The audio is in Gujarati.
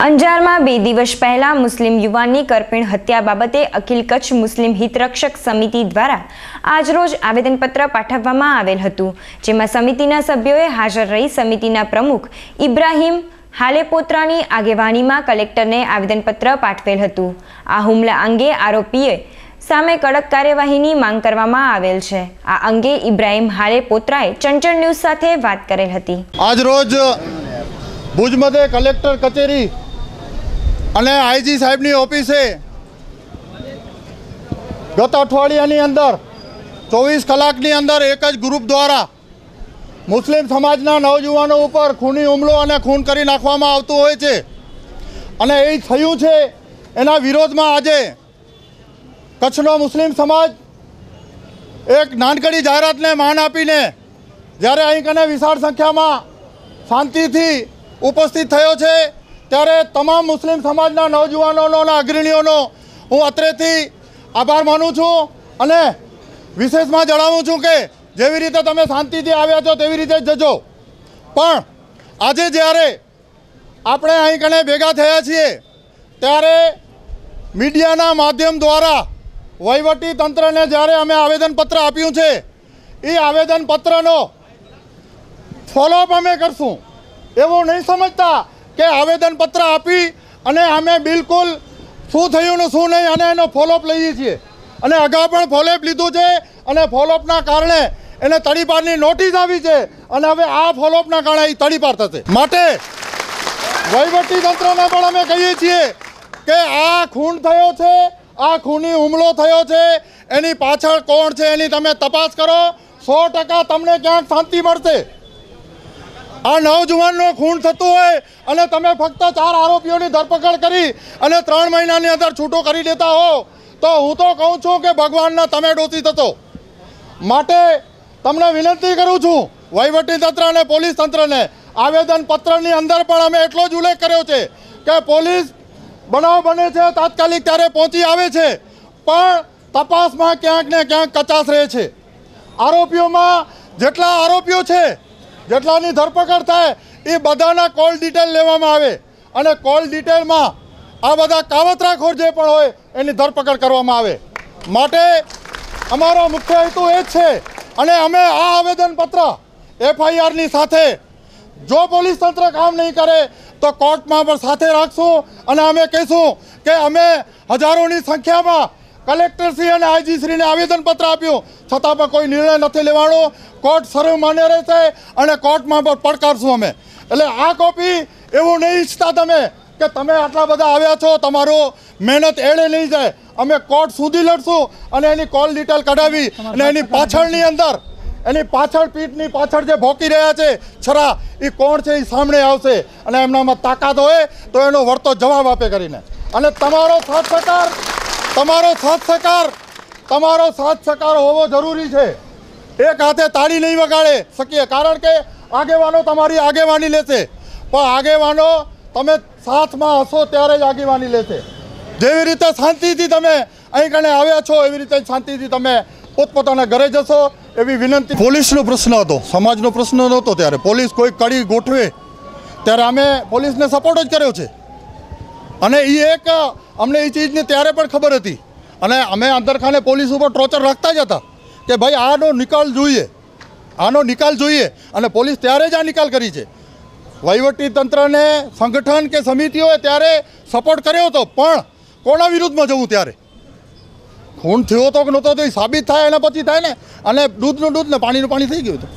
અંજારમાં બે દિવસ પહેલા મુસ્લિમ યુવાનની કરપીણ હત્યા બાબતે અખિલ કચ્છ મુસ્લિમ હિતરક્ષક સમિતિ દ્વારા આજરોજ આવેદનપત્ર પાઠવવામાં આવેલ હતું જેમાં સમિતિના સભ્યોએ હાજર રહી સમિતિના પ્રમુખ ઇબ્રાહીમ હાલેપોત્રાની આગેવાનીમાં કલેક્ટરને આવેદનપત્ર પાઠવેલ હતું આ હુમલા અંગે આરોપીએ સામે કડક કાર્યવાહીની માંગ કરવામાં આવેલ છે આ અંગે ઇબ્રાહીમ હાલેપોત્રાએ ચંચળ ન્યૂઝ સાથે વાત કરેલ હતી આજરોજ ભુજ મધ્ય કલેક્ટર કચેરી અને આઈજી સાહેબની ઓફિસે ગત અઠવાડિયાની અંદર ચોવીસ કલાકની અંદર એક જ ગ્રુપ દ્વારા મુસ્લિમ સમાજના નવજુવાનો ઉપર ખૂની હુમલો અને ખૂન કરી નાખવામાં આવતું હોય છે અને એ થયું છે એના વિરોધમાં આજે કચ્છનો મુસ્લિમ સમાજ એક નાનકડી જાહેરાતને માન આપીને જ્યારે અહીં કને વિશાળ સંખ્યામાં શાંતિથી ઉપસ્થિત થયો છે ત્યારે તમામ મુસ્લિમ સમાજના નવજુવાનોનો અને અગ્રણીઓનો હું અત્રેથી આભાર માનું છું અને વિશેષમાં જણાવું છું કે જેવી રીતે તમે શાંતિથી આવ્યા છો તેવી રીતે જજો પણ આજે જ્યારે આપણે અહીં કણે ભેગા થયા છીએ ત્યારે મીડિયાના માધ્યમ દ્વારા વહીવટી તંત્રને જ્યારે અમે આવેદનપત્ર આપ્યું છે એ આવેદનપત્રનો ફોલોઅપ અમે કરશું એવું નહીં સમજતા કે આવેદનપત્ર આપી અને અમે બિલકુલ શું થયું ને શું નહીં અને એનો ફોલોઅપ લઈએ છીએ અને અગાઉ પણ ફોલોઅપ લીધું છે અને ફોલોઅપના કારણે એને તડીપારની નોટિસ આવી છે અને હવે આ ફોલોઅપના કારણે એ તડીપાર થશે માટે વહીવટીતંત્રને પણ અમે કહીએ છીએ કે આ ખૂન થયો છે આ ખૂની હુમલો થયો છે એની પાછળ કોણ છે એની તમે તપાસ કરો સો ટકા તમને ક્યાંક શાંતિ મળશે આ નવજુવાનનો ખૂન થતું હોય અને તમે ફક્ત ચાર આરોપીઓની ધરપકડ કરી અને ત્રણ મહિનાની અંદર છૂટો કરી દેતા હો તો હું તો કહું છું કે ભગવાનના તમે ડોસી થતો માટે તમને વિનંતી કરું છું વહીવટી તંત્ર અને પોલીસ તંત્રને આવેદન પત્રની અંદર પણ અમે એટલો જ ઉલ્લેખ કર્યો છે કે પોલીસ બનાવ બને છે તાત્કાલિક ત્યારે પહોંચી આવે છે પણ તપાસમાં ક્યાંક ને ક્યાંક કચાશ રહે છે આરોપીઓમાં જેટલા આરોપીઓ છે જેટલાની ધરપકડ થાય એ બધાના કોલ ડિટેલ લેવામાં આવે અને કોલ ડિટેલમાં આ બધા કાવતરાખોર જે પણ હોય એની ધરપકડ કરવામાં આવે માટે અમારો મુખ્ય હેતુ એ જ છે અને અમે આ આવેદનપત્ર એફઆઈઆરની સાથે જો પોલીસ તંત્ર કામ નહીં કરે તો કોર્ટમાં પણ સાથે રાખશું અને અમે કહીશું કે અમે હજારોની સંખ્યામાં કલેક્ટર શ્રી અને આઈજી આઈજીશ્રીને આવેદનપત્ર આપ્યું છતાં પણ કોઈ નિર્ણય નથી લેવાનો કોર્ટ સર્વ માન્ય રહેશે અને કોર્ટમાં પણ પડકારશું અમે એટલે આ કોપી એવું નહીં ઈચ્છતા તમે કે તમે આટલા બધા આવ્યા છો તમારું મહેનત એળે નહીં જાય અમે કોર્ટ સુધી લડશું અને એની કોલ ડિટેલ કઢાવી અને એની પાછળની અંદર એની પાછળ પીઠની પાછળ જે ભોકી રહ્યા છે છરા એ કોણ છે એ સામે આવશે અને એમનામાં તાકાત હોય તો એનો વળતો જવાબ આપે કરીને અને તમારો સાથ સરકાર તમારો સાથ સહકાર તમારો સાથ સહકાર હોવો જરૂરી છે એક હાથે તાળી નહીં વગાડે શકીએ કારણ કે આગેવાનો તમારી આગેવાની લેશે પણ આગેવાનો તમે સાથમાં હશો ત્યારે જ આગેવાની લેશે જેવી રીતે શાંતિથી તમે અહીં કણે આવ્યા છો એવી રીતે શાંતિથી તમે પોતપોતાના ઘરે જશો એવી વિનંતી પોલીસનો પ્રશ્ન હતો સમાજનો પ્રશ્ન નહોતો ત્યારે પોલીસ કોઈ કડી ગોઠવે ત્યારે અમે પોલીસને સપોર્ટ જ કર્યો છે અને એ એક અમને એ ચીજની ત્યારે પણ ખબર હતી અને અમે અંદરખાને પોલીસ ઉપર ટોર્ચર રાખતા જ હતા કે ભાઈ આનો નિકાલ જોઈએ આનો નિકાલ જોઈએ અને પોલીસ ત્યારે જ આ નિકાલ કરી છે વહીવટી તંત્રને સંગઠન કે સમિતિઓએ ત્યારે સપોર્ટ કર્યો હતો પણ કોના વિરુદ્ધમાં જવું ત્યારે ખૂન થયો હતો કે નહોતો તો એ સાબિત થાય એના પછી થાય ને અને દૂધનું દૂધ ને પાણીનું પાણી થઈ ગયું હતું